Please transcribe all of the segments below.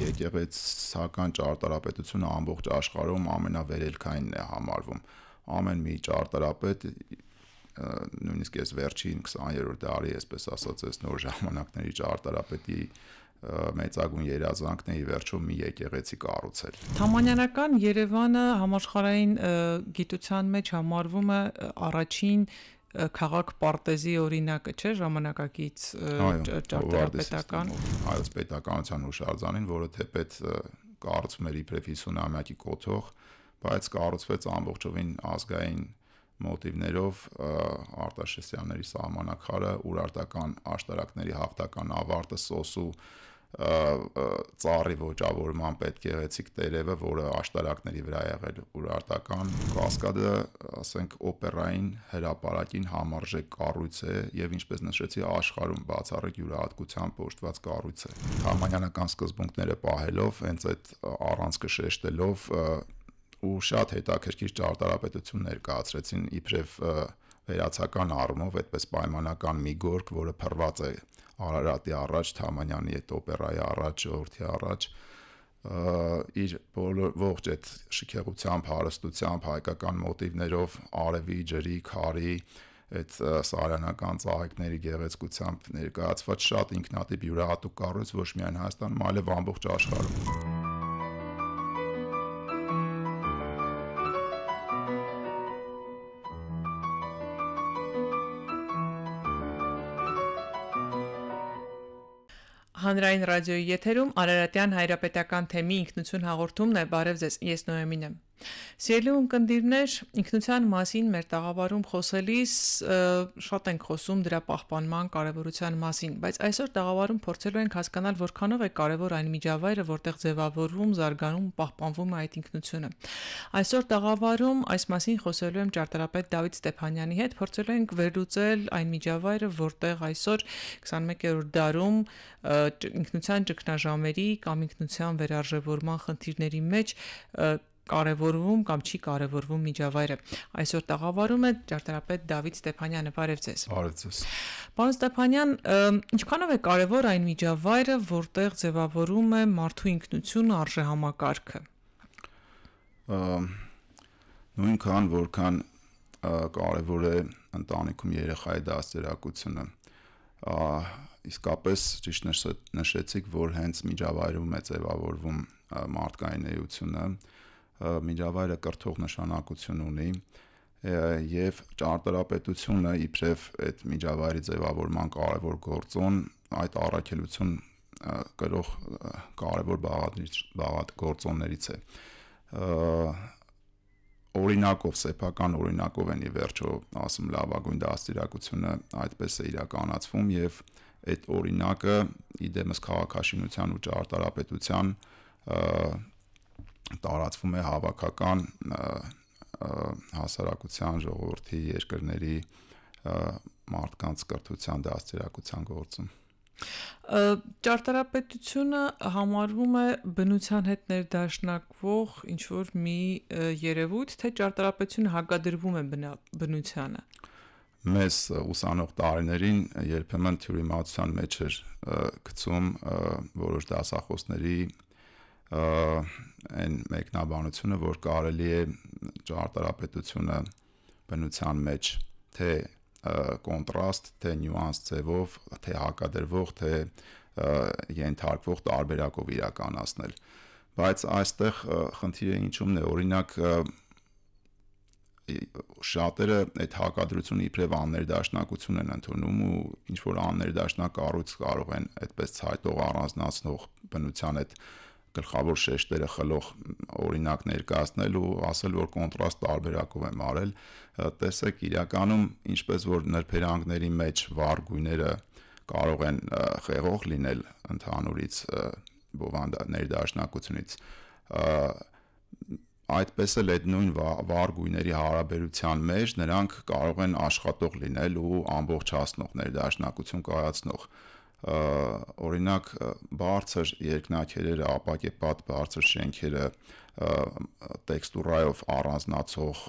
եկեղեցական ճարտարապետությունը ամբողջ աշխարհում ամենավերելքայինն է համարվում։ Ամեն մի ճարտարապետ նույնիսկ այս վերջին 20-րդ դարի, այսպես ասած, այս նոր ժամանակների ճարտարապետի մեծագույն երազանքն է ի վերջո մի եկեղեցի կառուցել։ Թամանյանական Երևանը համաշխարհային գիտության մեջ համարվում է առաջին քաղաք պարտեզի օրինակը չէ ժամանակակից ճարտարապետական հայոց պետականության հուշարձանին, որը թեպետ կառուցվում էր իբրև 50-ամյակի կոթող, բայց կառուցվեց ամբողջովին ազգային մոտիվներով արտաշեսյանների սահմանակարը, ուրարտական աշտարակների հաղթական ավարտը, սոսու ծառի ոճավորման պետք եղեցիկ տերևը, որը աշտարակների վրա եղել ուրարտական կասկադը, ասենք օպերային հրապարակին համարժեք կառույց է եւ ինչպես նշեցի աշխարհում բացառիկ յուրահատկությամբ ոշտված կառույց է։ Համանյանական սկզբունքները պահելով, հենց այդ առանցքը շեշտելով ու շատ հետաքրքիր ճարտարապետություն ներկայացրեցին իբրև վերացական առումով այդպես պայմանական մի գորգ, որը փռված է Արարատի առաջ, Թամանյանի այդ օպերայի առաջ, Օրթի առաջ իր բոլոր ողջ այդ շքեղությամբ, հարստությամբ, հայկական մոտիվներով արևի, ջրի, քարի, այդ սարյանական ծաղիկների գեղեցկությամբ ներկայացված շատ ինքնատիպ յուրահատուկ կառույց ոչ միայն Հայաստանում, այլև ամբողջ աշխարհում։ Հանրային ռադիոյի եթերում Արարատյան հայրապետական թեմի ինքնություն հաղորդումն է բարև ձեզ ես Նոեմին եմ Սիրելի ունկնդիրներ, ինքնության մասին մեր տաղավարում խոսելիս շատ ենք խոսում դրա պահպանման կարևորության մասին, բայց այսօր տաղավարում փորձելու ենք հասկանալ որքանով է կարևոր այն միջավայրը, որտեղ ձևավորվում, զարգանում, պահպանվում է այդ ինքնությունը։ Այսօր տաղավարում այս մասին խոսելու եմ ճարտարապետ Դավիթ Ստեփանյանի հետ, փորձելու ենք վերլուծել այն միջավայրը, որտեղ այսօր 21-րդ դարում ինքնության ճգնաժամերի կամ ինքնության վերարժևորման խնդիրների մեջ կարևորվում կամ չի կարևորվում միջավայրը։ Այսօր տաղավարում է ճարտարապետ Դավիթ Ստեփանյանը, բարև ձեզ։ Բարև ձեզ։ Պարոն Ստեփանյան, ինչքանով է կարևոր այն միջավայրը, որտեղ ձևավորում է մարդու ինքնությունը արժեհամակարգը։ Նույնքան որքան կարևոր է ընտանիքում երեխայի դաստիարակությունը իսկապես ճիշտ նշեցիք, որ հենց միջավայրում է ձևավորվում մարդկային էությունը, միջավայրը կրթող նշանակություն ունի եւ ճարտարապետությունը իբրև այդ միջավայրի ձևավորման կարևոր գործոն այդ առաքելություն գրող կարևոր բաղադրիչ բաղադ գործոններից է օրինակով սեփական օրինակով են ի վերջո ասում լավագույն դաստիարակությունը այդպես է իրականացվում եւ այդ օրինակը իդեմս քաղաքաշինության ու ճարտարապետության տարածվում է հավաքական հասարակության ժողովրդի երկրների մարդկանց կրթության դաստիարակության դե գործում ճարտարապետությունը համարվում է բնության հետ ներդաշնակվող ինչ որ մի երևույթ, թե ճարտարապետությունը հակադրվում է բնությանը։ Մեզ ուսանող տարիներին երբեմն թյուրիմացության մեջ էր գցում որոշ դասախոսների այն մեկնաբանությունը, որ կարելի է ճարտարապետությունը բնության մեջ թե կոնտրաստ, թե նյուանս ձևով, թե հակադրվող, թե ենթարկվող տարբերակով իրականացնել։ Բայց այստեղ խնդիրը ինչումն է, օրինակ շատերը այդ հակադրությունը իբրև աններդաշնակություն են ընդունում ու ինչ որ աններդաշնակ առույց կարող են այդպես ցայտող առանձնացնող բնության այդ այդ գլխավոր շեշտերը խլող օրինակ ներկայացնել ու ասել, որ կոնտրաստ տարբերակով եմ արել, տեսեք իրականում ինչպես որ նրբերանգների մեջ վառ գույները կարող են խեղող լինել ընդհանուրից բովանդա ներդաշնակությունից այդպես էլ այդ նույն վառ գույների հարաբերության մեջ նրանք կարող են աշխատող լինել ու ամբողջացնող ներդաշնակություն կայացնող օրինակ բարձր երկնաքերերը, ապակեպատ բարձր շենքերը տեքստուրայով առանձնացող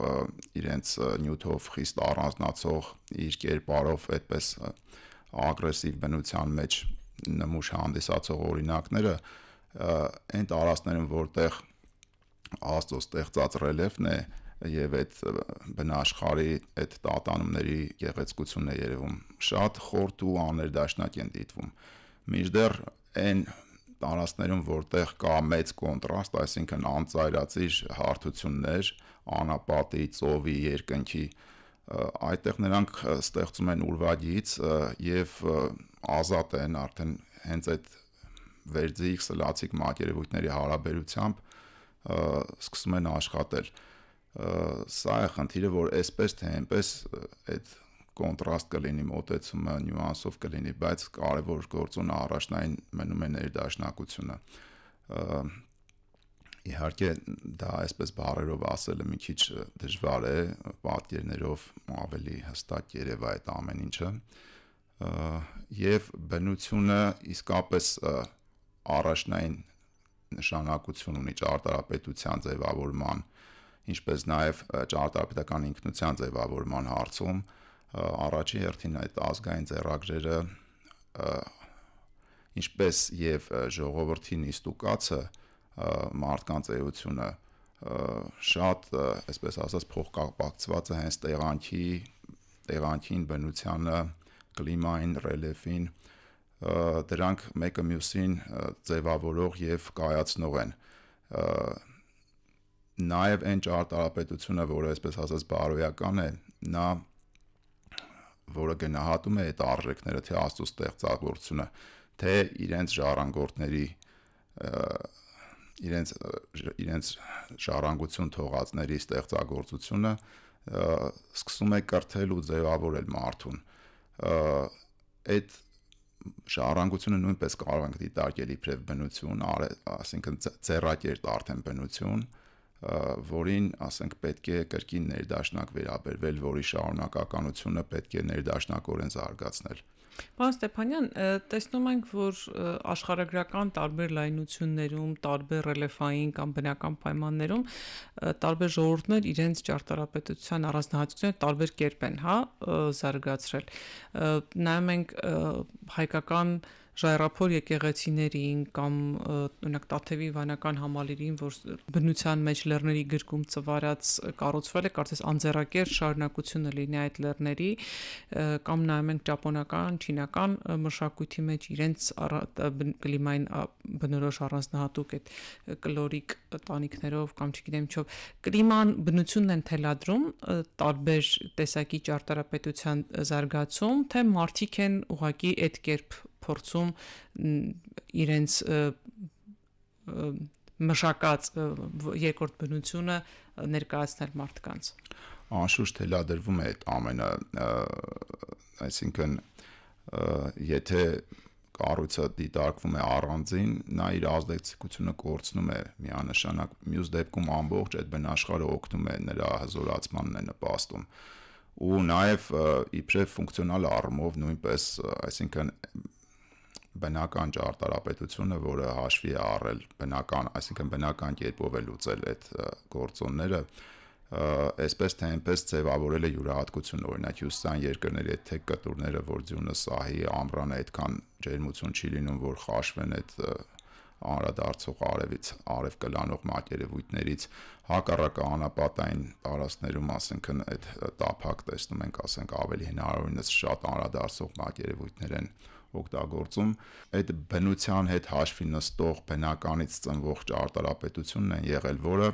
իրենց նյութով խիստ առանձնացող իր կերպարով այդպես ագրեսիվ բնության մեջ նմուշ հանդիսացող օրինակները այն տարածքներում, որտեղ Աստծո ստեղծած ռելիեֆն է, որ եւ այդ բնաշխարի այդ տատանումների գեղեցկությունն է երևում շատ խորտ ու աներդաշնակ են դիտվում միջդեռ այն տարածներում որտեղ կա մեծ կոնտրաստ, այսինքն անծայրածիր հարթություններ, անապատի, ծովի, երկնքի, այդտեղ նրանք ստեղծում են ուրվագից եւ ազատ են արդեն հենց այդ վերձիկ, սլացիկ մակերևույթների հարաբերությամբ սկսում են աշխատել։ Ա, սա է խնդիրը, որ այսպես թե այնպես այդ կոնտրաստ կլինի մոտեցումը, նյուանսով կլինի, բայց կարևոր գործոնը առաջնային մնում է ներդաշնակությունը։ Իհարկե դա այսպես բառերով ասելը մի քիչ դժվար է, պատկերներով ավելի հստակ երևա այդ ամեն ինչը։ Եվ բնությունը իսկապես առաջնային նշանակություն ունի ճարտարապետության ձևավորման ինչպես նաև ճարտարապետական ինքնության ձևավորման հարցում առաջի հերթին այդ ազգային ձեռագրերը ինչպես եւ ժողովրդի նիստուկացը մարդկանց էությունը շատ, այսպես ասած, փոխկապակցված է հենց տեղանքի, տեղանքին, բնությանը, կլիմային, ռելիեֆին, դրանք մեկը մյուսին ձևավորող եւ կայացնող են։ և, նաև այն ճարտարապետությունը, որը այսպես ասած բարոյական է, նա որը գնահատում է այդ արժեքները, թե Աստծո ստեղծագործությունը, թե իրենց ժառանգորդների իրենց իրենց ժառանգություն թողածների ստեղծագործությունը սկսում է կրթել ու ձևավորել մարդուն։ Այդ ժառանգությունը նույնպես կարող ենք դիտարկել իբրև բնություն, ասինքն ձեռակերտ արդեն բնություն, որին, ասենք, պետք է կրկին ներդաշնակ վերաբերվել, որի շարունակականությունը պետք է ներդաշնակորեն զարգացնել։ Պարոն Ստեփանյան, տեսնում ենք, որ աշխարհագրական տարբեր լայնություններում, տարբեր ռելեֆային կամ բնական պայմաններում տարբեր ժողովուրդներ իրենց ճարտարապետության առանձնահատկությունը տարբեր կերպ են, հա, զարգացրել։ Նայում ենք հայկական ժայռափոր եկեղեցիներին կամ օրինակ Տաթևի վանական համալիրին, որ բնության մեջ լեռների գրկում ծվարած կառուցվել է, կարծես անձեռակեր շարունակությունը լինի այդ լեռների, կամ նայում ենք ճապոնական, չինական մշակույթի մեջ իրենց կլիմային բնորոշ առանձնահատուկ այդ կլորիկ տանիքներով կամ չգիտեմ չով կլիման բնությունն են թելադրում տարբեր տեսակի ճարտարապետության զարգացում, թե մարտիկ են ուղակի այդ կերպ փորձում իրենց մշակած երկրորդ բնությունը ներկայացնել մարդկանց։ Անշուշտ հելադրվում է այդ ամենը, այսինքն եթե կառույցը դիտարկվում է առանձին, նա իր ազդեցությունը կորցնում է միանշանակ։ Մյուս դեպքում ամբողջ այդ բնաշխարհը օգնում է նրա հզորացմանն է նպաստում։ Ու նաև իբրև ֆունկցիոնալ առումով նույնպես, այսինքն բնական ճարտարապետությունը, որը հաշվի է առել բնական, այսինքն բնական կերպով է լուծել այդ գործոնները, այսպես թե այնպես ձևավորել է յուրահատկություն, օրինակ հյուսիսային երկրների այդ թեք կտուրները, որ ձյունը սահի ամռանը այդքան ջերմություն չի լինում, որ խաշվեն այդ անդրադարձող արևից, արև կլանող մակերևույթներից հակառակը անապատային տարածքներում, ասենքն այդ տափակ տեսնում ենք, ասենք ավելի հնարավորինս շատ անդրադարձող մակերևույթներ են, են օգտագործում, այդ բնության հետ հաշվի նստող բնականից ծնվող ճարտարապետությունն են եղել, որը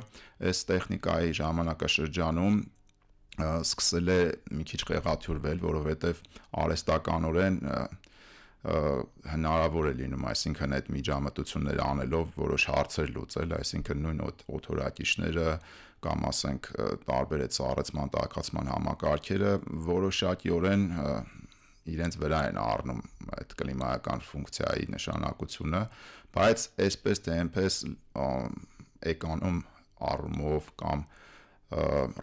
այս տեխնիկայի ժամանակաշրջանում սկսել է մի քիչ ղեղաթյուրվել, որովհետև արհեստականորեն հնարավոր է լինում, այսինքն այդ միջամտությունները անելով որոշ հարցեր լուծել, այսինքն նույն օթորակիչները կամ ասենք տարբեր այդ սառեցման տակածման համակարգերը որոշակիորեն իրենց վրա են առնում այդ կլիմայական ֆունկցիայի նշանակությունը, բայց այսպես թե այնպես էկոնում առումով կամ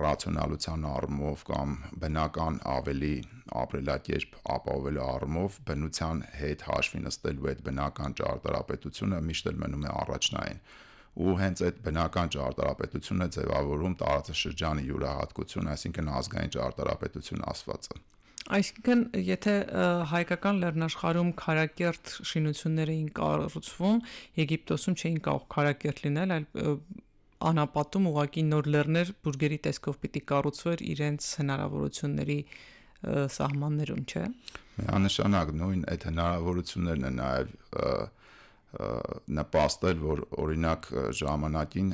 ռացիոնալության առումով կամ բնական ավելի ապրելակերպ ապահովելու առումով բնության հետ հաշվի նստելու այդ բնական ճարտարապետությունը միշտ էլ մնում է առաջնային ու հենց այդ բնական ճարտարապետությունը ձևավորում տարածաշրջանի յուրահատկություն, այսինքն ազգային ճարտարապետություն ասվածը։ Այսինքն, եթե հայկական լեռնաշխարհում քարակերտ շինություններ էին կառուցվում, Եգիպտոսում չէին կարող քարակերտ լինել, այլ անապատում ուղակի նոր լեռներ բուրգերի տեսքով պիտի կառուցվեր իրենց հնարավորությունների սահմաններում, չէ՞։ Աննշանակ նույն այդ հնարավորություններն են նաև նպաստել, որ օրինակ ժամանակին,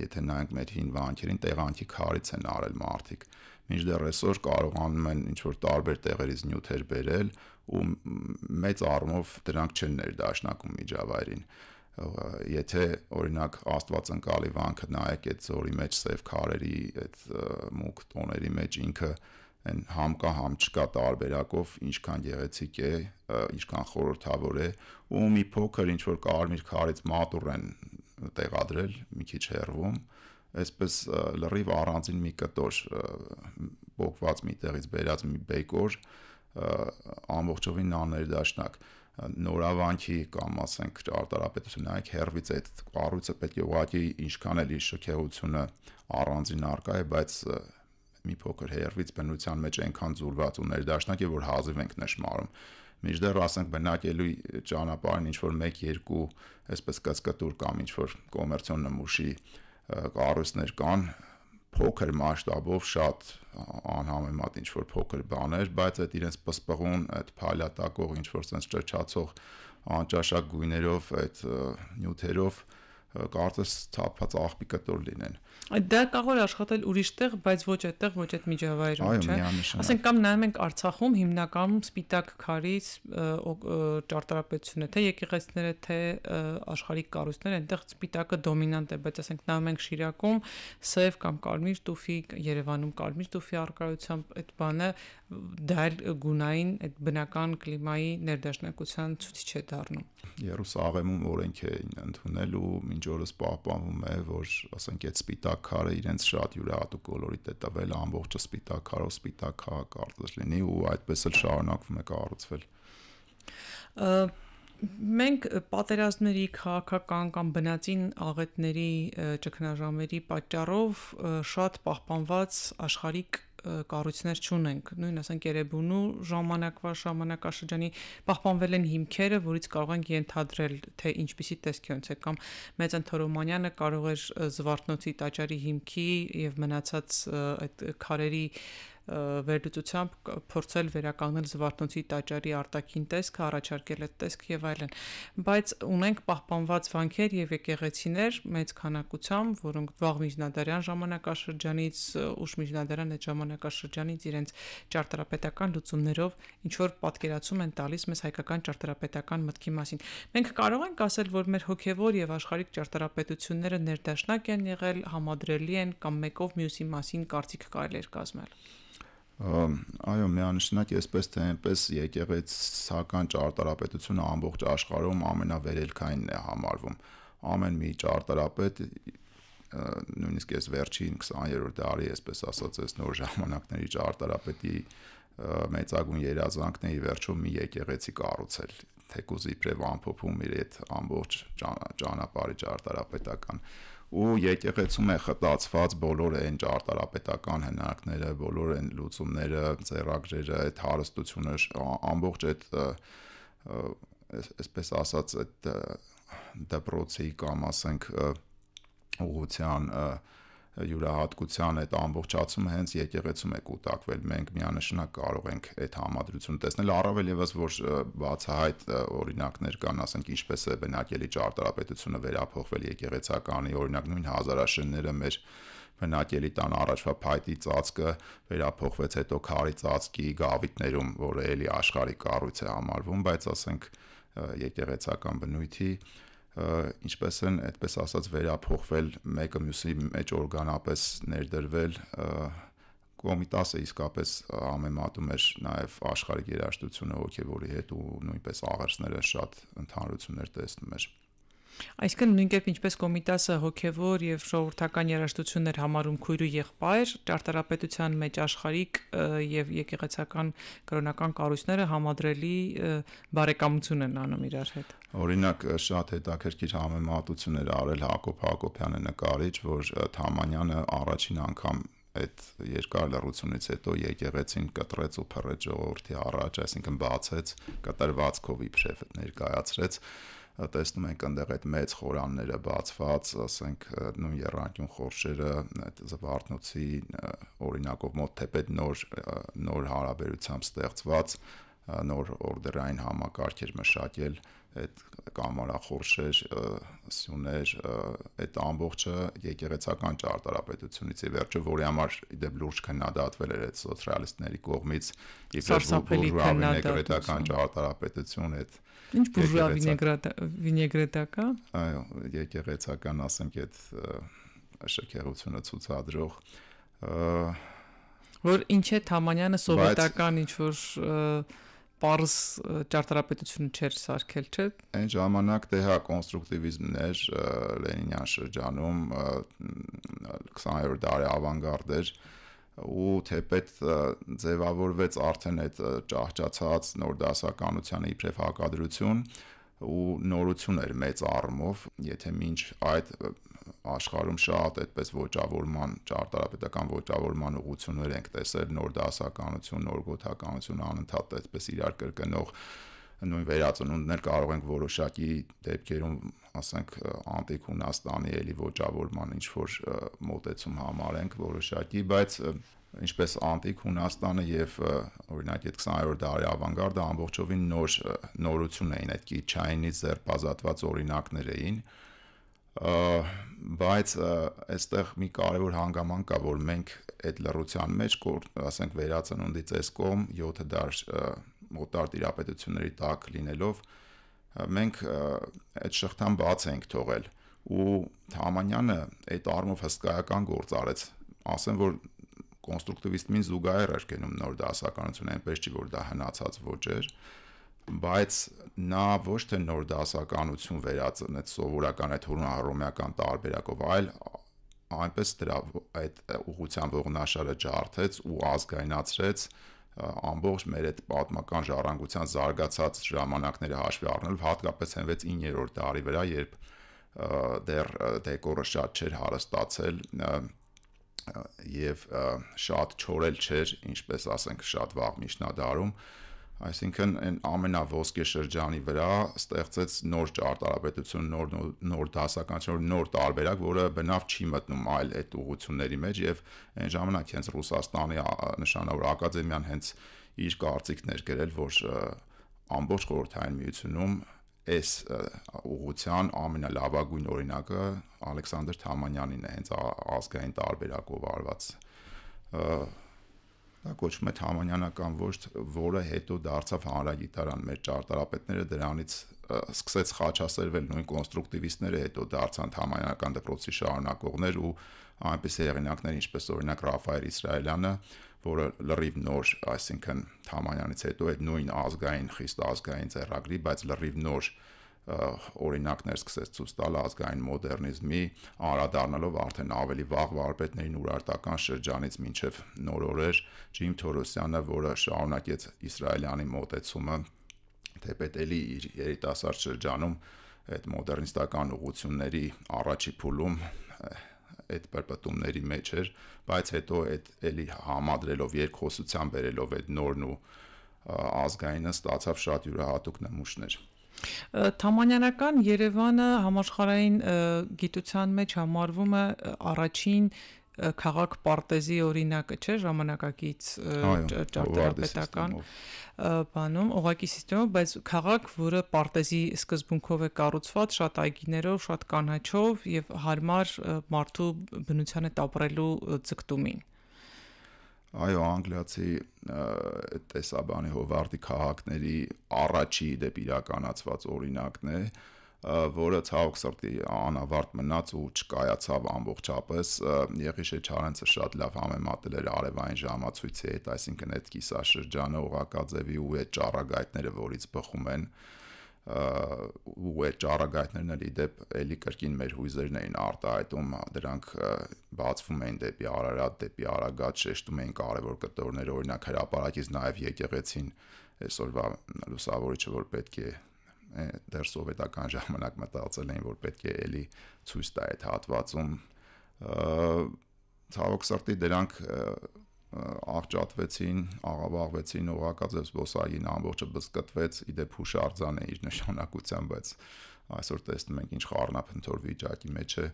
եթե նայենք մեր հին վանքերին, տեղանքի քարից են արել մարդիկ։ մա Մինչդեռ այսօր կարողանում են ինչ որ տարբեր տեղերից նյութեր բերել ու մեծ առումով դրանք չեն ներդաշնակում միջավայրին եթե օրինակ աստվածընկալի վանքը նայեք այդ զորի մեջ սև քարերի այդ մուկ տոների մեջ ինքը այն համ կա համ չկա տարբերակով ինչքան գեղեցիկ է ինչքան խորթավոր է ու մի փոքր ինչ որ կարմիր քարից մատուռ են տեղադրել մի քիչ հեռվում այսպես լրիվ առանձին մի կտոր փոխված միտեղից բերած մի բեկոր ամբողջովին նաներդաշնակ նորավանքի կամ ասենք արտարապետությունային հերվից այդ կառույցը պետք է ուղղակի ինչքան էլ շքեղությունը առանձին արկա է, բայց մի փոքր հերվից բնության մեջ այնքան զուլված ու ներդաշնակ է, որ հազիվ ենք նշмарում։ Միջդեռ ասենք բնակելու ճանապարհին ինչ որ 1-2 այսպես կսկտուր կամ ինչ որ կոմերցիոն նմուշի կառույցներ կան փոքր մասշտաբով շատ անհամեմատ ինչ որ փոքր բաներ, բայց այդ իրենց պսպղուն, այդ փալյատակող ինչ որ sense ճճացող անճաշակ գույներով, այդ նյութերով, այդ կարծես թափած աղբի կտոր լինեն։ Դա կարող է աշխատել ուրիշտեղ, բայց ոչ այդտեղ, ոչ այդ միջավայրում, չէ։ Ասենք կամ նայում ենք Արցախում հիմնականում սպիտակ քարից ճարտարապետությունը, թե եկեղեցիները, թե աշխարհիկ կառույցները, այնտեղ սպիտակը դոմինանտ է, բայց ասենք նայում ենք Շիրակում, սև կամ կարմիր տուֆի, Երևանում կարմիր տուֆի արկայությամբ այդ բանը դա գունային այդ բնական կլիմայի ներդաշնակության ցուցիչ է դառնում։ Երուսաղեմում օրենք է ընդունել ու ինչ օրս պահպանվում է, որ ասենք այդ սպիտակ քարը իրենց շատ յուրահատուկ կոլորիտ է տվել, ամբողջը սպիտակ քարով սպիտակ քաղաք արձած լինի ու այդպես էլ շարունակվում է կառուցվել։ Մենք պատերազմների քաղաքական կամ բնածին աղետների ճգնաժամերի պատճառով շատ պահպանված աշխարհիկ կառույցներ չունենք։ Նույն ասենք Երևանու ժամանակվա ժամանակաշրջանի պահպանվել են հիմքերը, որից կարող ենք ենթադրել, թե ինչպիսի տեսքյոնց է կամ մեծ ընթորոմանյանը կարող էր զվարթնոցի տաճարի հիմքի եւ մնացած այդ քարերի վերլուծությամբ փորձել վերականգնել զվարթնոցի տաճարի արտաքին տեսքը, առաջարկել այդ տեսք եւ այլն։ Բայց ունենք պահպանված վանքեր եւ եկեղեցիներ մեծ քանակությամբ, որոնք վաղ միջնադարյան ժամանակաշրջանից, ուշ միջնադարյան այդ ժամանակաշրջանից իրենց ճարտարապետական լուծումներով ինչ որ պատկերացում են տալիս մեզ հայկական ճարտարապետական մտքի մասին։ Մենք կարող ենք ասել, որ մեր հոգեվոր եւ աշխարհիկ ճարտարապետությունները ներդաշնակ են եղել, համադրելի են կամ մեկով մյուսի մասին կարծիք կարելի էր կազմել։ Այո, միանշանակ եսպես թե այնպես եկեղեցական ճարտարապետությունը ամբողջ աշխարհում ամենավերելքայինն է համարվում։ Ամեն մի ճարտարապետ նույնիսկ ես վերջին 20-րդ դարի, այսպես ասած, այս նոր ժամանակների ճարտարապետի մեծագույն երազանքն է ի վերջո մի եկեղեցի կառուցել, թեկուզ իբրև ամփոփում իր այդ ամբողջ ճանապարհի ճարտարապետական ճան, ու եկեղեցում է խտացված բոլոր այն ճարտարապետական հնարքները, բոլոր այն լուծումները, ծերագրերը, այդ հարստությունը, ամբողջ այդ այսպես ասած այդ դպրոցի կամ ասենք ուղղության և, յուրահատկության այդ ամբողջացումը հենց եկեղեցում է կուտակվել։ Մենք միանշանակ կարող ենք այդ համադրությունը տեսնել, առավել եւս որ բացահայտ օրինակներ կան, ասենք ինչպես է բնակելի ճարտարապետությունը վերափոխվել եկեղեցականի, օրինակ նույն հազարաշենները մեր բնակելի տան առաջվա փայտի ծածկը վերափոխվեց հետո քարի ծածկի գավիթներում, որը ելի աշխարհի կառույց է համարվում, բայց ասենք եկեղեցական բնույթի ինչպես են այդպես ասած վերափոխվել մեկը մյուսի մեջ օրգանապես ներդրվել կոմիտասը իսկապես ամեմատում էր նաև աշխարհի երաշտությունը ոգևորի հետ ու նույնպես աղերսները շատ ընդհանրություններ տեսնում էր Այսինքն նույնքերպ ինչպես Կոմիտասը հոգևոր եւ ժողովրդական երաժշտություններ համարում քույրու եղբայր, ճարտարապետության մեջ աշխարհիկ եւ եկեղեցական կրոնական կառույցները համադրելի բարեկամություն են անում իրար հետ։ Օրինակ շատ հետաքրքիր համեմատություն էր արել Հակոբ Հակոբյանը նկարիչ, որ Թամանյանը առաջին անգամ այդ երկար լռությունից հետո եկեղեցին կտրեց ու փռեց ժողովրդի առաջ, այսինքն բացեց կտրվածքով իբրև ներկայացրեց տեսնում ենք այնտեղ այդ մեծ խորանները բացված, ասենք նույն երանկյուն խորշերը այդ զվարթնոցի օրինակով մոտ թեպետ նոր նոր հարաբերությամբ ստեղծված նոր օրդերային համակարգ էր մշակել այդ կամարախորշեր, սյուներ, այդ ամբողջը եկեղեցական ճարտարապետությունից ի վերջո, որի համար իդեպ լուրջ քննադատվել էր այդ սոցիալիստների կողմից, իսկ ռուսական ճարտարապետություն այդ Ինչ բուրժուա վինեգրետա վինեգրետակա։ Այո, եկեղեցական, ասենք, այդ շքերությունը ցուցադրող որ ինչ է Թամանյանը սովետական ինչ որ Պարս ճարտարապետություն չէր սարքել, չէ՞։ Այն ժամանակ դե հա կոնստրուկտիվիզմն էր Լենինյան շրջանում 20-րդ դարի ավանգարդը էր ու թեպետ ձևավորվեց արդեն այդ ճահճացած նոր դասականության իբրև հակադրություն ու նորություն էր մեծ առումով, եթե մինչ այդ աշխարհում շատ այդպես ոչավորման, ճարտարապետական ոչավորման ուղություններ ենք տեսել, նոր դասականություն, նոր գոթականություն անընդհատ այդպես իրար կրկնող կր նույն վերածնունդներ կարող ենք որոշակի դեպքերում, ասենք անտիկ Հունաստանի էլի ոճավորման ինչ որ մոտեցում համարենք որոշակի, բայց ինչպես անտիկ Հունաստանը եւ օրինակ այդ 20-րդ դարի ավանգարդը ամբողջովին նոր նորություն էին, այդ քիչայինից ձերբազատված օրինակներ էին բայց այստեղ մի կարևոր հանգաման կա, որ մենք այդ լրության մեջ, ասենք վերածնունդից այս կողմ 7 դար մոտար դիրապետությունների տակ լինելով մենք այդ շղթան բաց ենք թողել ու Թամանյանը այդ արմով հսկայական գործ արեց ասեմ որ կոնստրուկտիվիզմին զուգահեռ էր գնում նոր դասականություն այնպես չի որ դա հնացած ոչ էր բայց նա ոչ թե նոր դասականություն վերածնեց սովորական այդ հունահռոմեական տարբերակով այլ այնպես դրա այդ ուղղությամբ ողնաշարը ջարդեց ու ազգայնացրեց ու ամբողջ մեր այդ պատմական ժառանգության զարգացած ժամանակները հաշվի առնելով հատկապես հենց 9-րդ դարի վրա, երբ դեռ դեկորը շատ չէր հարստացել և շատ չորել չէր, ինչպես ասենք շատ վաղ միջնադարում, այսինքն այն ամենավոսկե շրջանի վրա ստեղծեց նոր ճարտարապետություն, նոր նոր դասականություն, նոր տարբերակ, որը բնավ չի մտնում այլ այդ ուղությունների մեջ եւ այն ժամանակ հենց Ռուսաստանի նշանավոր ակադեմիան հենց իր կարծիքն էր գրել, որ ամբողջ խորհրդային միությունում այս ուղղության ամենալավագույն օրինակը Ալեքսանդր Թամանյանին է հենց ազգային տարբերակով արված Դա կոչվում է Թամանյանական ոչտ, որը հետո դարձավ հանրագիտարան։ Մեր ճարտարապետները դրանից սկսեց խաչասերվել նույն կոնստրուկտիվիստները, հետո դարձան Թամանյանական դպրոցի շարունակողներ ու այնպես հեղինակներ, ինչպես օրինակ Ռաֆայել Իսրայելյանը, որը լրիվ նոր, այսինքն Թամանյանից հետո այդ նույն ազգային, խիստ ազգային ծերագրի, բայց լրիվ նոր օրինակներ սկսեց ցույց տալ ազգային մոդեռնիզմի, անդրադառնալով արդեն ավելի վաղ վարպետներին ուրարտական շրջանից մինչև նոր օրեր Ջիմ Թորոսյանը, որը շարունակեց իսրայելյանի մոտեցումը, թե պետելի իր երիտասարդ շրջանում այդ մոդեռնիստական ուղությունների առաջի փուլում այդ բրբտումների մեջ էր, բայց հետո այդ էլի համադրելով երկխոսության վերելով այդ նորն ու ազգայինը ստացավ շատ յուրահատուկ նմուշներ։ Թամանյանական Երևանը համաշխարհային գիտության մեջ համարվում է առաջին քաղաք պարտեզի օրինակը, չէ՞, ժամանակակից ճարտարապետական բանում, օղակի համակարգով, բայց քաղաք, որը պարտեզի սկզբունքով է կառուցված, շատ այգիներով, շատ կանաչով եւ հարմար մարդու բնությանը տապրելու ձգտումին այո, անգլիացի այդ տեսաբանի Հովարդի քաղաքների առաջի դեպի իրականացված օրինակն է, որը ցավոք սրտի անավարտ մնաց ու չկայացավ ամբողջապես։ Եղիշե Չարենցը շատ լավ համեմատել էր արևային ժամացույցի հետ, այսինքն այդ կիսաշրջանը ուղակաձևի ու այդ ճառագայթները, որից բխում են, որ ու այդ ճառագայթներն էլ իդեպ էլի կրկին մեր հույզերն էին արտահայտում, դրանք բացվում էին դեպի Արարատ, դեպի Արագած, շեշտում էին կարևոր կտորներ, օրինակ հրաապարակից նաև եկեղեցին այսօրվա լուսավորիչը որ պետք է դեռ սովետական ժամանակ մտածել էին, որ պետք է էլի ցույց տա այդ հատվածում ցավոք սրտի դրանք և, արճատվեցին, աղավաղվեցին Օրակաձև զբոսայգին ամբողջը բսկտվեց, իդեպ հուշարձան է իր նշանակությամբ, բայց այսօր տեսնում ենք ինչ խառնափնթոր վիճակի մեջ է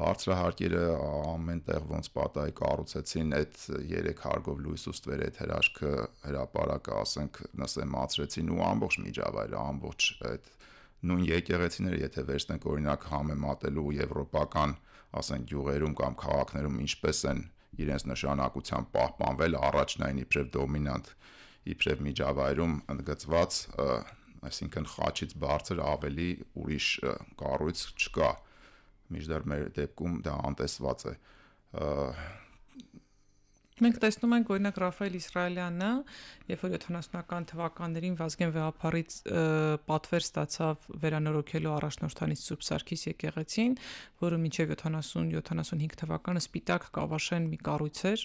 բարձրահարկերը ամենտեղ ոնց պատահի կառուցեցին այդ 3 հարգով լույս ուստվեր այդ հրաշքը հրաապարակը ասենք նսեմացրեցին ու ամբողջ միջավայրը ամբողջ այդ նույն եկեղեցիները եթե վերցնենք օրինակ համեմատելու եվրոպական ասենք գյուղերում կամ քաղաքներում ինչպես են և իրենց նշանակության պահպանվել առաջնային իբրև դոմինանտ իբրև միջավայրում ընդգծված, այսինքն խաչից բարձր ավելի ուրիշ կառույց չկա։ Միջդեռ մեր դեպքում դա անտեսված է։ Ա, Մենք տեսնում ենք օրինակ Ռաֆայել Իսրայելյանը, երբ որ 70-ական թվականներին Վազգեն Վեհապարից պատվեր ստացավ վերանորոգելու առաջնորդանից Սուրբ Սարգիս եկեղեցին, որը մինչև 70-75 թվականը Սպիտակ Կավաշեն մի կառույց էր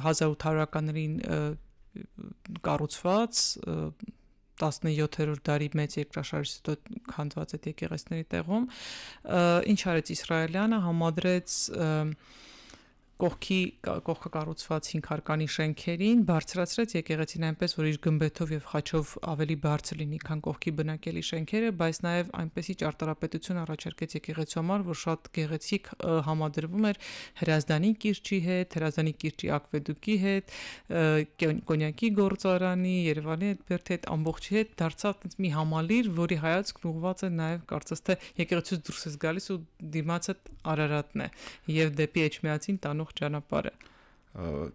1800-ականներին կառուցված 17-րդ դարի մեծ երկրաշարժից հետո քանդված այդ եկեղեցիների տեղում ինչ արեց Իսրայելյանը համադրեց և, կողքի կողքը կառուցված 5 հարկանի շենքերին բարձրացրեց եկեղեցին այնպես, որ իր գմբեթով եւ խաչով ավելի բարձր լինի, քան կողքի բնակելի շենքերը, բայց նաեւ այնպեսի ճարտարապետություն առաջարկեց եկեղեցու համար, որ շատ գեղեցիկ համադրվում էր հրազդանի կիրճի հետ, հրազդանի կիրճի ակվեդուկի հետ, կոնյակի գործարանի, Երևանի հետ, Բերդի հետ, ամբողջի հետ դարձավ այնպես մի համալիր, որի հայացքն ուղված է նաեւ կարծես թե եկեղեցուց դուրս է գալիս ու դիմացը Արարատն է եւ դեպի Էջմիածին տանող շարժվող ճանապարհը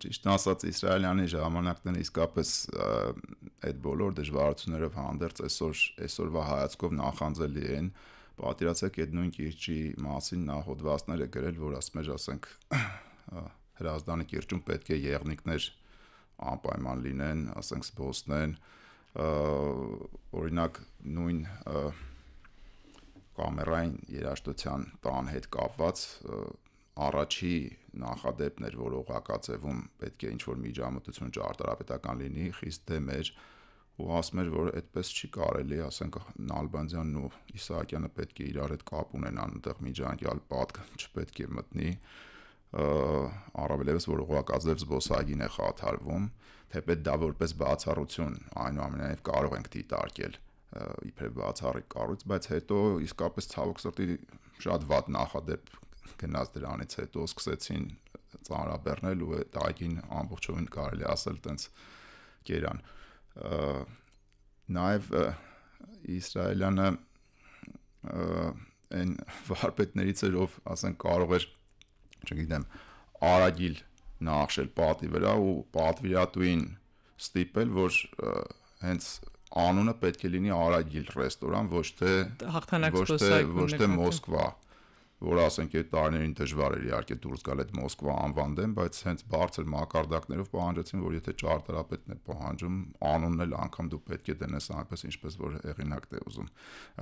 ճիշտ ասած Իսրայելյանի ժամանակները իսկապես այդ բոլոր դժվարություններով հանդերձ այսօր այսօրվա հայացքով նախանձելի են պատկերացեք այդ նույն կիրճի մասին նա հոդվածներ է գրել որ ասում էր ասենք հրազդանի կիրճում պետք է եղնիկներ անպայման լինեն ասենք զբոսնեն օրինակ նույն կամերային երաժշտության տան հետ կապված առաջի նախադեպներ, որ օղակացևում պետք է ինչ-որ միջամտություն ճարտարապետական լինի, խիստ դեմ էր ու ասում էր, որ այդպես չի կարելի, ասենք Նալբանդյանն ու Իսահակյանը պետք է իրար հետ կապ ունենան, այնտեղ միջանկյալ պատկ չպետք է մտնի առավելևս որ օղակաձև զբոսայգին է խաթարվում, թեպետ դա որպես բացառություն այնուամենայնիվ կարող ենք դիտարկել իբրև բացառիկ կառույց, բայց հետո իսկապես ցավոք սրտի շատ վատ նախադեպ գնաց դրանից հետո սկսեցին ծանրաբեռնել ու այդ այգին ամբողջովին կարելի ասել տենց կերան նաև իսրայելյանը այն վարպետներից էր ով ասենք կարող էր չգիտեմ արագիլ նախշել պատի վրա ու պատվիրատուին ստիպել որ հենց անունը պետք է լինի արագիլ ռեստորան ոչ թե հաղթանակ ոչ թե ոչ թե մոսկվա որը ասենք այդ տարիներին դժվար էր իհարկե դուրս գալ այդ Մոսկվա անվան դեմ, բայց հենց բարձր մակարդակներով պահանջեցին, որ եթե ճարտարապետն է պահանջում, անունն էլ անգամ դու պետք է դնես այնպես ինչպես որ հեղինակ դե ուզում։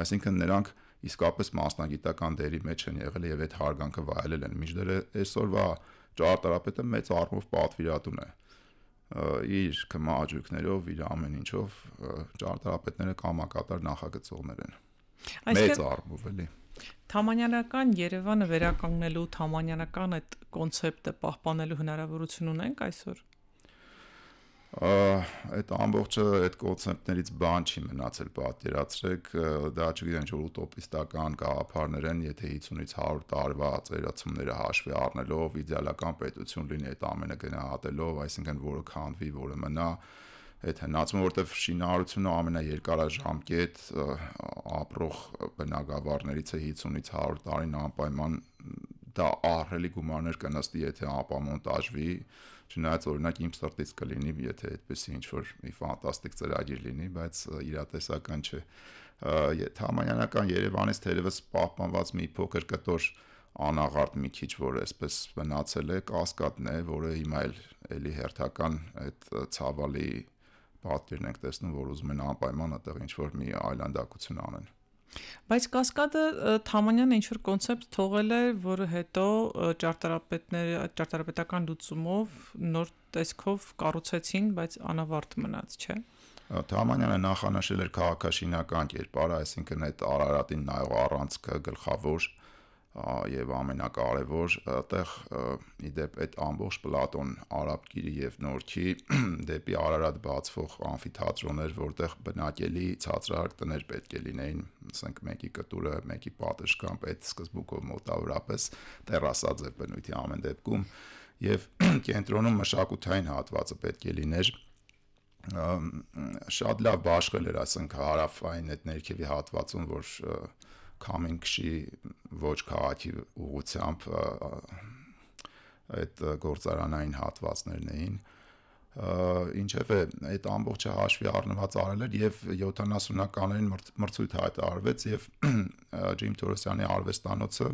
Այսինքն նրանք իսկապես մասնագիտական դերի մեջ են եղել եւ այդ հարգանքը վայելել են։ Միջդեռ այսօրվա ճարտարապետը մեծ առումով պատվիրատուն է իր կմաճուկներով, իր ամեն ինչով ճարտարապետները կամակատար նախագծողներ են։ Մեծ առումով էլի։ Այսինքն Թամանյանական Երևանը վերականգնելու թամանյանական այդ կոնցեպտը պահպանելու հնարավորություն ունենք այսօր։ Ա այդ ամբողջը այդ կոնցեպտներից բան չի մնացել, պատերացրեք, դա չգիտեմ ինչ որ ուտոպիստական գաղափարներ են, եթե 50-ից 100 տարվա ծերացումները հաշվի առնելով, իդեալական պետություն լինի այդ ամենը գնահատելով, այսինքն որը քանդվի, որը մնա, որ այդ հնացումը, որտեվ շինարարությունը ամենաերկարաժամկետ ապրող բնակավարներից է 50-ից 100 տարին անպայման դա ահռելի գումարներ կնստի, եթե ապամոնտաժվի, չնայած օրինակ իմ սրտից կլինի, եթե այդպեսի ինչ-որ մի ֆանտաստիկ ծրագիր լինի, բայց իրատեսական չէ։ Համայանական Երևանից թերևս պահպանված մի փոքր կտոր անաղարտ մի քիչ որ այսպես մնացել է կասկադն է, որը հիմա էլ էլի հերթական այդ ցավալի պատկերն ենք տեսնում, որ ուզում են անպայման այդտեղ ինչ-որ մի այլանդակություն անեն։ Բայց Կասկադը Թամանյանը ինչ որ կոնցեպտ թողել է, որը հետո ճարտարապետները այդ ճարտարապետական լուծումով նոր տեսքով կառուցեցին, բայց անավարտ մնաց, չէ՞։ Թամանյանը նախանշել էր քաղաքաշինական կերպարը, այսինքն այդ Արարատին նայող առանցքը գլխավոր եւ ամենակարևոր այդեղ իդեպ այդ ամբողջ Պլատոն արաբ գիրի եւ նորքի դեպի Արարատ բացվող ամֆիթատրոններ, որտեղ բնակելի ցածրահարկ տներ պետք է լինեին, ասենք մեկի կտուրը, մեկի պատշգամբ այդ սկզբունքով մոտավորապես տերասած է բնույթի ամեն դեպքում եւ կենտրոնում մշակութային հատվածը պետք է լիներ շատ լավ բաշխել էր, ասենք հարավային այդ ներքևի հատվածում, որ և, Coming-ի ոչ քաղաքի ուղությամբ այդ գործարանային հատվածներն էին ինչևէ այդ ամբողջը հաշվի առնված արել էր եւ 70-ականներին մրցույթ հայտարարվեց եւ Ջիմ Թորոսյանի արվեստանոցը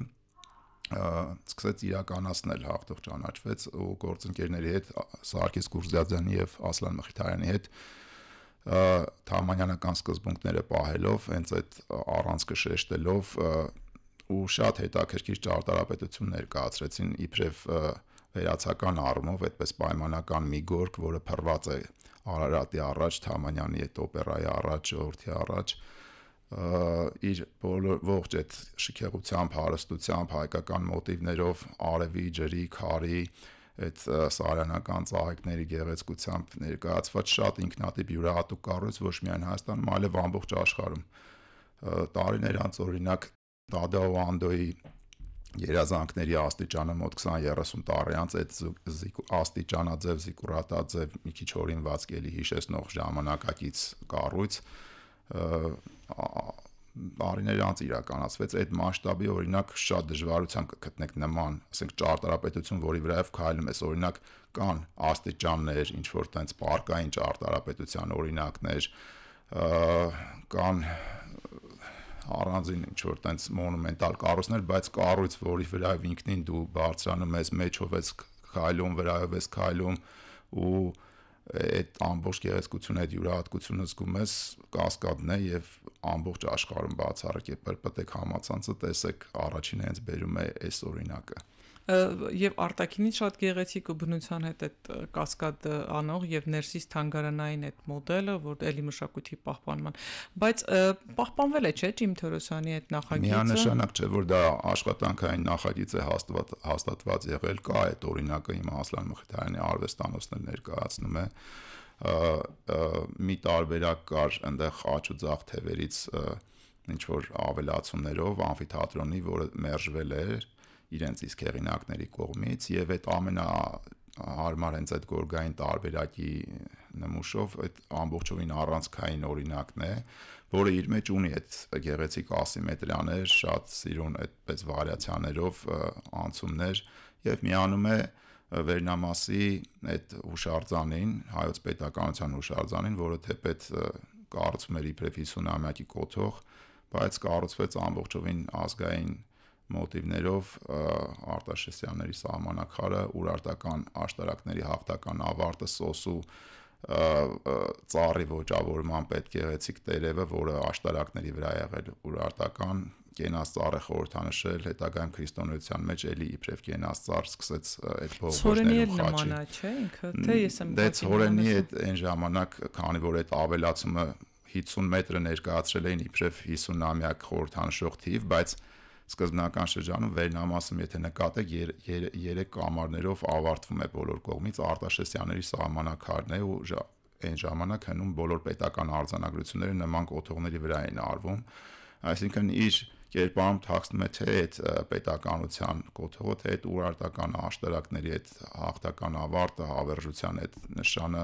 սկսեց իրականացնել հաղթող ճանաչվեց ու գործընկերների հետ Սարգիս Գուրզյաձյանի եւ Ասլան Մխիթարյանի հետ և, թամանյանական սկզբունքները պահելով, հենց այդ առանցքը շեշտելով ու շատ հետաքրքիր ճարտարապետություն ներկայացրեցին իբրև վերացական առումով այդպես պայմանական մի գորգ, որը փռված է Արարատի առաջ, Թամանյանի այդ օպերայի առաջ, Ժողովրդի առաջ, իր բոլոր ողջ այդ շքեղությամբ, հարստությամբ, հայկական մոտիվներով, արևի, ջրի, քարի, այդ սարանական ծաղիկների գեղեցկությամբ ներկայացված շատ ինքնատիպ յուրահատուկ կառույց ոչ միայն Հայաստանում, այլև ամբողջ աշխարհում։ Տարիներ անց օրինակ Տադաո Անդոյի երազանքների աստիճանը մոտ 20-30 տարի անց այդ աստիճանաձև զիկուրատաձև մի քիչ օրինվածքելի հիշեցնող ժամանակակից կառույց տարիներ անց իրականացվեց այդ մասշտաբի օրինակ շատ դժվարությամբ կգտնեք նման, ասենք ճարտարապետություն, որի վրայով քայլում ես, օրինակ կան աստիճաններ, ինչ որ տենց պարկային ճարտարապետության օրինակներ, կան առանձին ինչ որ տենց մոնումենտալ կառույցներ, բայց կառույց, որի վրայով ինքնին դու բարձրանում ես, մեջով ես քայլում, վրայով ես քայլում ու այդ ամբողջ գեղեցկությունը, այդ յուրահատկությունը զգում ես, կասկադն է եւ ամբողջ աշխարհում բացառիկ է բրպտեք համացանցը, տեսեք, առաջին հենց բերում է այս օրինակը եւ արտակինից շատ գեղեցիկ ու բնության հետ այդ կասկադ անող եւ ներսից թանգարանային այդ մոդելը, որ էլի մշակույթի պահպանման, բայց պահպանվել է, չէ՞, Ջիմ Թորոսյանի այդ նախագիծը։ Միանշանակ չէ, որ դա աշխատանքային նախագիծ է հաստատ հաստատված եղել, կա այդ օրինակը հիմա Ասլան Մխիթարյանի արվեստանոցն ներկայացնում է մի տարբերակ կար այնտեղ աճ ու ցաղ թևերից ինչ որ ավելացումներով ամֆիթատրոնի, որը մերժվել էր իրենց իսկ հեղինակների կողմից եւ այդ ամենա հարմար հենց այդ գորգային տարբերակի նմուշով այդ ամբողջովին առանցքային օրինակն է, որը իր մեջ ունի այդ գեղեցիկ ասիմետրիաներ, շատ սիրուն այդպես վարիացիաներով անցումներ եւ միանում է վերնամասի այդ հուշարձանին, հայոց պետականության հուշարձանին, որը թեպետ կառուցում էր իբրև 50-ամյակի կոթող, բայց կառուցվեց ամբողջովին ազգային մոտիվներով Արտաշեսյանների սահմանակարը ուրարտական աշտարակների հաղթական ավարտը սոսու ծառի ոճավորման պետք գեղեցիկ տերևը, որը աշտարակների վրա եղել ուրարտական կենաս ծառը խորհրդանշել հետագայում քրիստոնեության մեջ էլի իբրև կենաս ծառ սկսեց այդ փողոցներում խաչի։ Ցորենի նմանա, չէ, ինքը, թե ես եմ։ Դե ցորենի այդ այն ժամանակ, քանի որ այդ ավելացումը 50 մետրը ներկայացրել էին իբրև 50-ամյակ խորհրդանշող թիվ, բայց սկզբնական շրջանում վերնամասում, եթե նկատեք, 3 կամարներով ավարտվում է բոլոր կողմից Արտաշեսյանների սահմանակարն է ու այն ժամանակ հնում բոլոր պետական արձանագրությունները նման կոթողների վրա են արվում, այսինքն իր կերպարում թաքցնում է թե այդ պետականության կոթողը, թե այդ ուրարտական աշտարակների այդ հաղթական ավարտը, հավերժության այդ նշանը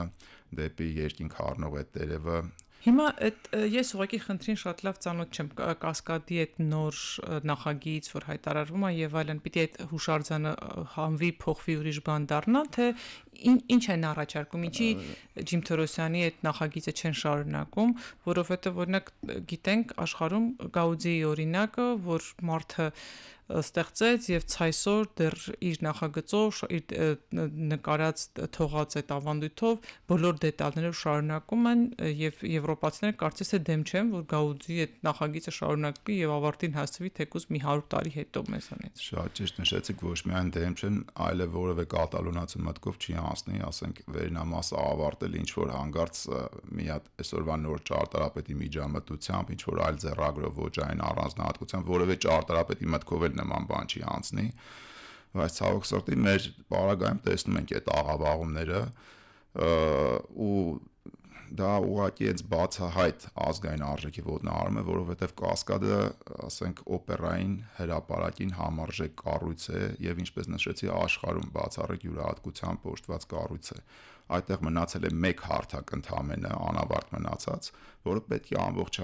դեպի երկինք առնող այդ տերևը Հիմա այդ ես ուղղակի խնդրին շատ լավ ծանոթ չեմ կասկադի այդ նոր նախագիծ, որ հայտարարվում է եւ այլն, պիտի այդ հուշարձանը հանվի, փոխվի ուրիշ բան դառնա, թե ինչ են առաջարկում, ինչի Ջիմ Թորոսյանի այդ նախագիծը չեն շարունակում, որովհետև օրինակ գիտենք աշխարհում Գաուդիի օրինակը, որ մարդը ստեղծեց եւ ցայսօր դեռ իր նախագծով իր նկարած թողած այդ ավանդույթով բոլոր դետալները շարունակում են եւ եվրոպացիները կարծես է դեմ չեն որ գաուդի այդ նախագիծը շարունակվի եւ ավարտին հասցվի թեկուզ մի 100 տարի հետո մեզանից շատ ճիշտ նշեցիք ոչ միայն դեմ չեն այլև որևէ կատալոնացու մտքով չի հանցնի, ասենք վերնամասը ավարտել ինչ որ հանգարց մի հատ այսօրվա նոր ճարտարապետի միջամտությամբ, ինչ որ այլ ձեռագրով ոչ այն առանձնահատկությամբ որևէ ճարտարապետի մտքով էլ նման բան չի հանցնի բայց ցավոք սրտի մեր բարագայում տեսնում ենք այդ աղավաղումները ու դա ուղղակի այդ բացահայտ ազգային արժեքի ոտնահարում է, որովհետև Կասկադը, ասենք, օպերային հրապարակին համարժեք կառույց է եւ ինչպես նշեցի, աշխարհում բացառիկ յուրահատկությամբ օժտված կառույց է այդտեղ մնացել է մեկ հարթակ ընդամենը անավարտ մնացած, որը պետք է ամբողջ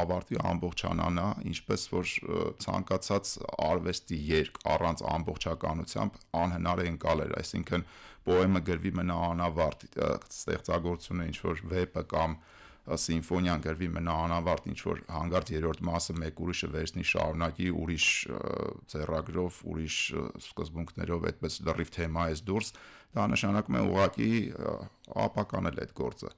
ավարտի ամբողջանանա, ինչպես որ ցանկացած արվեստի երկ առանց ամբողջականությամբ անհնար է ընկալել, այսինքն պոեմը գրվի մնա անավարտ, ստեղծագործությունը ինչ որ վեպը կամ և, սիմֆոնիան գրվի մնա անավարտ ինչ որ հանգարտ երրորդ մասը մեկ ուրիշը վերցնի շարունակի ուրիշ ծերագրով, ուրիշ սկզբունքներով այդպես լրիվ թեմա էս դուրս, դա նշանակում է ուղակի ապականել այդ գործը։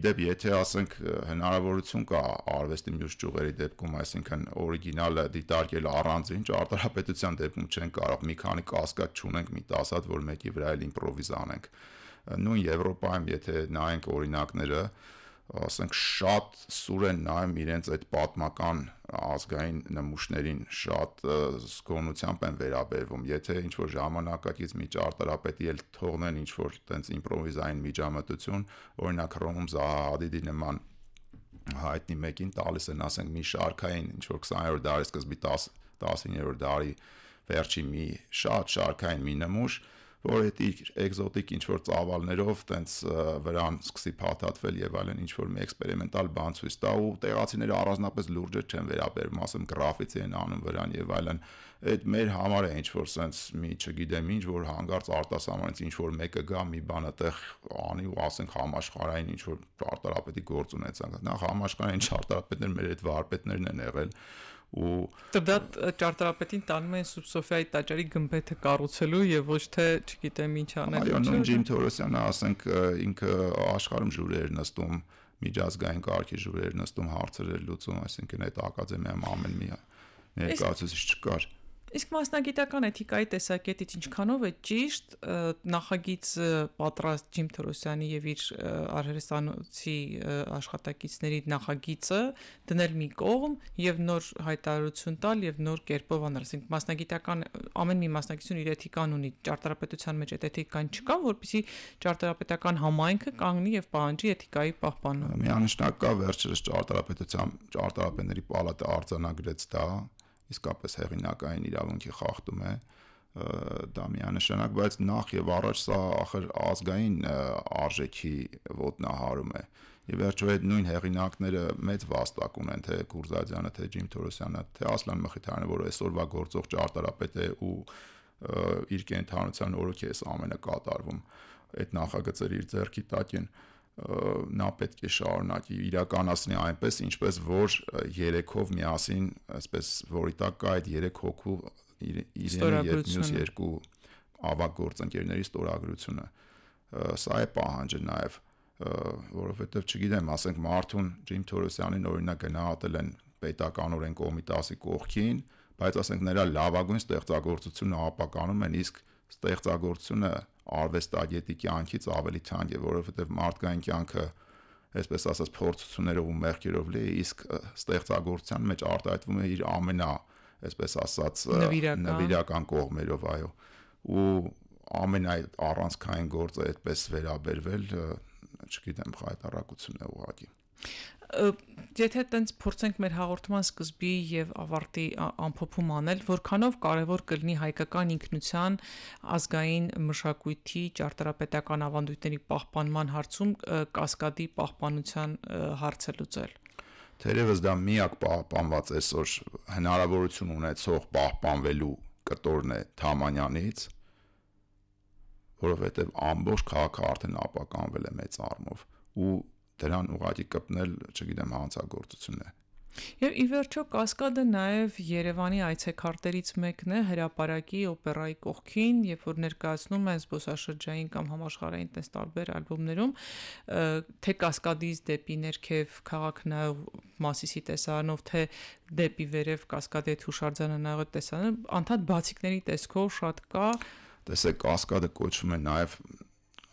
Իդեպ եթե ասենք հնարավորություն կա արվեստի մյուս ճյուղերի դեպքում, այսինքն օրիգինալը դիտարկել առանց ինչ արտարապետության դեպքում չեն կարող, մի քանի կասկած չունենք մի տասած, որ մեկի վրա էլ իմպրովիզ անենք։ Նույն Եվրոպայում եթե նայենք օրինակները, ասենք շատ սուր են նայում իրենց այդ պատմական ազգային նմուշներին շատ զգոնությամբ են վերաբերվում եթե ինչ որ ժամանակակից մի ճարտարապետի էլ թողնեն ինչ որ տենց իմպրովիզային միջամտություն օրինակ Ռոմում Զահադիդի նման հայտնի մեկին տալիս են ասենք մի շարքային ինչ որ 20-րդ դարի սկզբի 10 19-րդ դարի վերջի մի շատ շարքային մի նմուշ որ այդ իր էկզոտիկ ինչ որ ծավալներով տենց վրան սկսի փաթաթվել եւ այլն ինչ որ մի էքսպերիմենտալ բան ցույց տա ու տեղացիները առանձնապես լուրջը չեն վերաբերում, ասեմ գրաֆիցի են անում վրան եւ այլն։ Այդ մեր համար է ինչ որ սենց մի չգիտեմ ինչ որ հանգարց արտասահմանից ինչ որ մեկը գա մի բան այդեղ անի ու ասենք համաշխարհային ինչ որ արտարապետի գործ ունեցանք։ Նախ համաշխարհային չարտարապետներ մեր այդ վարպետներն են եղել ու դա ճարտարապետին տանում են Սուբսոֆիայի տաճարի գմբեթը կառուցելու եւ ոչ թե, չգիտեմ, ինչ անել։ Այո, նույն Ջիմ Թորոսյանը, ասենք, ինքը աշխարհում ժուրեր նստում, միջազգային կարգի ժուրեր նստում, հարցեր լուծում, այսինքն այդ ակադեմիայում ամեն մի ներկայացուցիչ չկար։ Իսկ Իսկ մասնագիտական էթիկայի տեսակետից ինչքանով է ճիշտ նախագիծը պատրաստ Ջիմ Թորոսյանի եւ իր արհեստանոցի աշխատակիցների նախագիծը դնել մի կողմ եւ նոր հայտարարություն տալ եւ նոր կերպով անարսենք մասնագիտական ամեն մի մասնակցություն իր էթիկան ունի ճարտարապետության մեջ այդ էթիկան չկա որբիսի ճարտարապետական համայնքը կանգնի եւ պահանջի էթիկայի պահպանումը միանշանակ կա վերջերս ճարտարապետության ճարտարապետների պալատը արձանագրեց դա իսկապես հեղինակային իրավունքի խախտում է դա միանշանակ, բայց նախ եւ առաջ սա ախր ազգային արժեքի ոտնահարում է։ Եվ վերջո այդ նույն հեղինակները մեծ վաստակ ունեն թե Կուրզադյանը, թե Ջիմ Թորոսյանը, թե Ասլան Մխիթարյանը, որը այսօրվա գործող ճարտարապետ է ու իր կենթանության օրոք է այս ամենը կատարվում այդ նախագծերը իր ձեռքի տակ են։ Ա, նա պետք է շարունակի իրականացնի այնպես ինչպես որ երեքով միասին այսպես որի տակ կա այդ երեք հոգու իրենի եւ մյուս երկու ավակ գործընկերների ստորագրությունը սա է պահանջը նաեւ որովհետեւ չգիտեմ ասենք Մարտուն Ջիմ Թորոսյանին օրինակ գնահատել են պետականորեն կոմիտասի կողքին բայց ասենք նրա լավագույն ստեղծագործությունը ապականում են իսկ ստեղծագործությունը արվեստագետի կյանքից ավելի թանկ է, որովհետև մարդկային կյանքը այսպես ասած փորձություններով ու մեղքերով լի է, իսկ ստեղծագործության մեջ արտահայտվում է իր ամենա, այսպես ասած, նվիրական կողմերով, այո։ Ու ամեն այդ առանցքային գործը այդպես վերաբերվել, չգիտեմ, հայտարարություն է ուղղակի։ Եթե տենց փորձենք մեր հաղորդման սկզբի եւ ավարտի ամփոփում անել, որքանով կարեւոր կլինի հայկական ինքնության ազգային մշակույթի ճարտարապետական ավանդույթների պահպանման հարցում կասկադի պահպանության հարցը լուծել։ Թերևս դա միակ պահպանված այսօր հնարավորություն ունեցող պահպանվելու կտորն է Թամանյանից, որովհետև ամբողջ քաղաքը արդեն ապականվել է մեծ արմով ու դրան ուղղակի կպնել, չգիտեմ, հանցագործություն է։ Եվ ի վերջո Կասկադը նաև Երևանի այցեքարտերից մեկն է հրապարակի օպերայի կողքին, երբ որ ներկայացնում են զբոսաշրջային կամ համաշխարհային տես տարբեր ալբոմներում, թե Կասկադից դեպի ներքև քաղաքն այլ մասիսի տեսանով, թե դեպի վերև Կասկադի հուշարձանը նայող տեսանը, անդադ բացիկների տեսքով շատ կա։ Տեսեք, Կասկադը կոչվում է նաև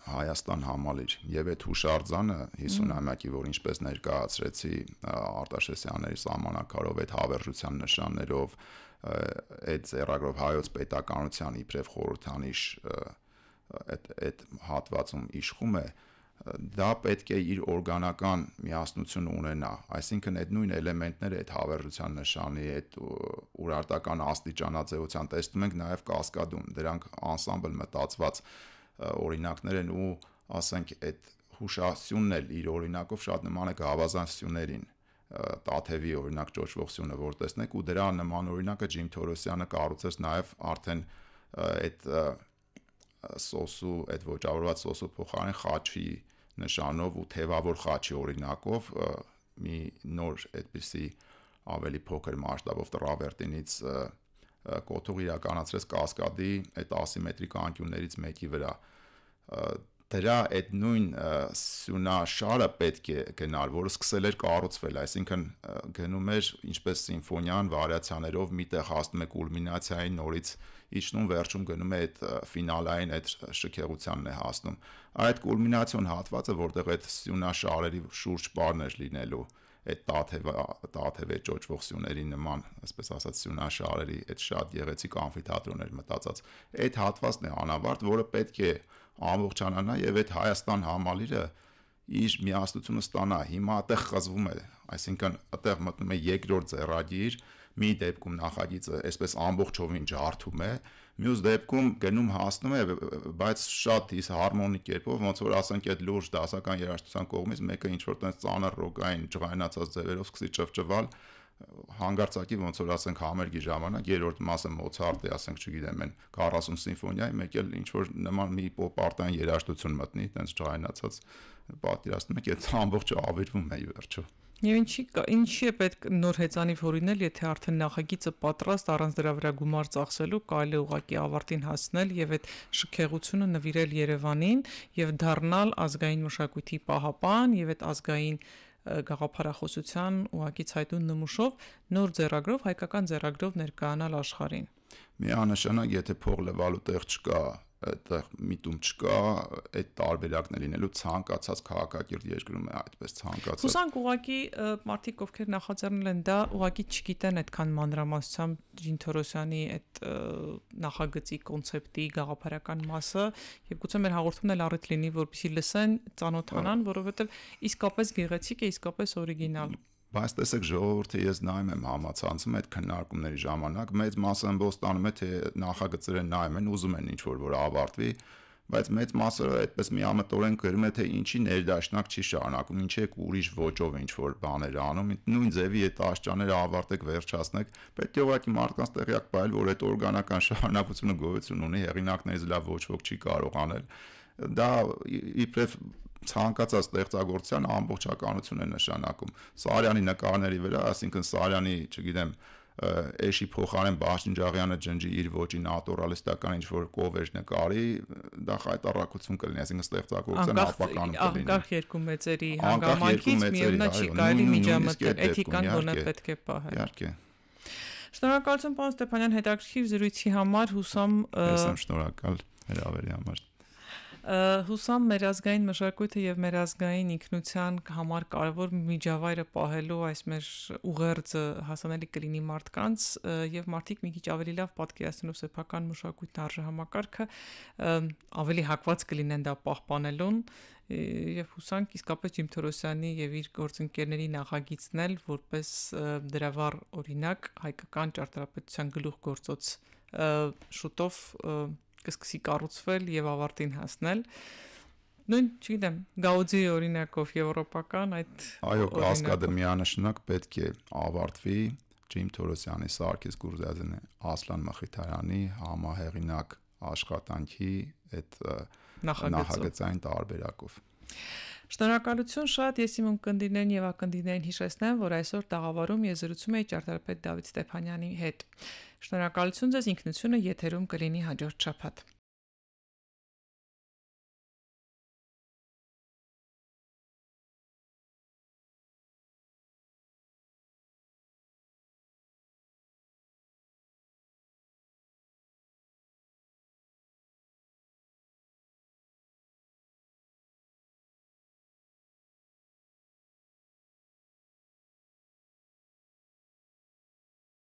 Հայաստան համալիր եւ այդ հուշարձանը 50-ամյակի, որ ինչպես ներկայացրեցի Արտաշեսյանների սահմանակարով այդ հավերժության նշաններով այդ ծերագրով հայոց պետականության իբրև խորհրդանիշ այդ այդ հատվածում իշխում է դա պետք է իր օրգանական միասնություն ունենա այսինքն այդ նույն էլեմենտները այդ հավերժության նշանի այդ ուրարտական աստիճանաձևության տեսնում ենք նաև կասկադում դրանք անսամբլ մտածված են օրինակներ են ու ասենք այդ հուշասյունն էլ իր օրինակով շատ նման է գավազանսյուներին տաթևի օրինակ ճոճվող սյունը որ տեսնեք ու դրա նման օրինակը Ջիմ Թորոսյանը կառուցեց նաև արդեն այդ սոսու այդ ոչավորված սոսու փոխարեն խաչի նշանով ու թևավոր խաչի օրինակով մի նոր այդպիսի ավելի փոքր մասշտաբով տրավերտինից կոթողը իրականացրեց Կասկադի այդ ասիմետրիկ անկյուններից մեկի վրա։ Դրա այդ նույն սյունա շարը պետք է գնար, որը սկսել էր կառուցվել, այսինքն գնում էր ինչպես սիմֆոնիան վարիացիաներով միտեղ հասնում է կուլմինացիային, նորից իջնում վերջում գնում է այդ ֆինալային այդ շքեղությանն է հասնում։ Այդ կուլմինացիոն հատվածը, որտեղ այդ սյունա շարերի շուրջ բառներ լինելու այդ տաթևը տաթևը ճոճվող սյուների նման, այսպես ասած, սյունաշարերի այդ շատ գեղեցիկ ամֆիթատրոններ մտածած։ Այդ հատվածն է անավարտ, որը պետք է ամբողջանանա եւ այդ Հայաստան համալիրը իր միասնությունը ստանա։ Հիմա այդտեղ խզվում է, այսինքն այդտեղ մտնում է երկրորդ ձեռագիր, Մի դեպքում նախագիծը այսպես ամբողջովին ջարդում է, մյուս դեպքում գնում հասնում է, բայց շատ իս հարմոնիկ կերպով, ոնց որ ասենք այդ լուրջ դասական երաժշտության կողմից մեկը ինչ որ տես ծանր ռոկային ջղայնացած ձևերով սկսի ճվճվալ հանգարցակի ոնց որ ասենք համերգի ժամանակ երրորդ մասը Մոցարտի, ասենք չգիտեմ, են 40 սիմֆոնիայի մեկ էլ ինչ որ նման մի պոպ-արտային երաժշտություն մտնի, տենց ջղայնացած պատկերացնում եք, այդ ամբողջը ավերվում է ի վերջո։ Եվ ինչի ինչի է պետք նոր հեծանիվ հորինել, եթե արդեն նախագիծը պատրաստ առանց դրա վրա գումար ծախսելու կարելի է ուղակի ավարտին հասնել եւ այդ շքեղությունը նվիրել Երևանին եւ դառնալ ազգային մշակույթի պահապան եւ այդ ազգային գաղափարախոսության ուղակի ցայտուն նմուշով նոր ձեռագրով հայկական ձեռագրով ներկայանալ աշխարհին։ Մի անշանակ, եթե փող լվալու տեղ չկա, այդտեղ միտում չկա այդ տարբերակն է լինելու ցանկացած քաղաքակիրթ երկրում է այդպես ցանկացած Հուսանք ուղակի մարդիկ ովքեր նախաձեռնել են դա ուղակի չգիտեն այդքան մանրամասնությամբ Ջինթորոսյանի այդ նախագծի կոնցեպտի գաղափարական մասը եւ գուցե մեր հաղորդումն էլ առիթ լինի որպեսզի լսեն, ծանոթանան, որովհետեւ իսկապես գեղեցիկ է, իսկապես օրիգինալ Բայց տեսեք ժողովուրդը ես նայում եմ համացանցում այդ քննարկումների ժամանակ մեծ մասը ըմբոստանում է թե նախագծերը նայում են ուզում են ինչ որ որ ավարտվի, բայց մեծ մասը այդպես միամտորեն գրում է թե ինչի ներդաշնակ չի շարունակում, ինչի է ուրիշ ոճով ինչ որ բաներ անում, նույն ձևի այդ աշճաները ավարտեք, վերջացնեք, պետք է ուղղակի մարդկանց տեղյակ բայել, որ այդ օրգանական շարունակությունը գոյություն ունի, հեղինակներից լավ ոչ ոք չի կարող անել դա իբրև ցանկացած ստեղծագործության ամբողջականություն է նշանակում։ Սարյանի նկարների վրա, այսինքն Սարյանի, չգիտեմ, էշի փոխարեն Բաշնջաղյանը ջնջի իր ոճի նատուրալիստական ինչ որ կովեր նկարի, դա խայտարակություն կլինի, այսինքն ստեղծագործության ապականում կլինի։ Անկախ երկու մեծերի հանգամանքից միևնա չի կարելի միջամտել, էթիկան գոնե պետք է պահել։ Իհարկե։ Շնորհակալություն պարոն Ստեփանյան հետաքրքիր զրույցի համար, հուսամ Ես եմ շնորհակալ հրավերի համար հուսամ մեր ազգային մշակույթը եւ մեր ազգային ինքնության համար կարևոր միջավայրը պահելու այս մեր ուղերձը հասանելի կլինի մարդկանց եւ մարդիկ մի քիչ ավելի լավ պատկերացնելով սեփական մշակույթն արժեհամակարգը ավելի հակված կլինեն դա պահպանելուն եւ հուսանք իսկապես Ջիմ Թորոսյանի եւ իր գործընկերների նախագիծն էլ որպես դրավար օրինակ հայկական ճարտարապետության գլուխ գործոց շուտով և, կսկսի կառուցվել եւ ավարտին հասնել նույն չգիտեմ գաուդի օրինակով եվրոպական այդ այո կասկադեմիանշնակ պետք է ավարտվի Ջիմ Թորոսյանի, Սարգիս Գուրզազյանի, Ասլան Մխիթարյանի համահեղինակ աշխատանքի այդ նախագծային տարբերակով Շնորհակալություն շատ, ես իմ ունկնդիրներին եւ ակնդիրներին հիշեցնեմ, որ այսօր տաղավարում ես զրուցում եի ճարտարապետ Դավիթ Ստեփանյանի հետ։ Շնորհակալություն ձեզ ինքնությունը եթերում կլինի հաջորդ շաբաթ։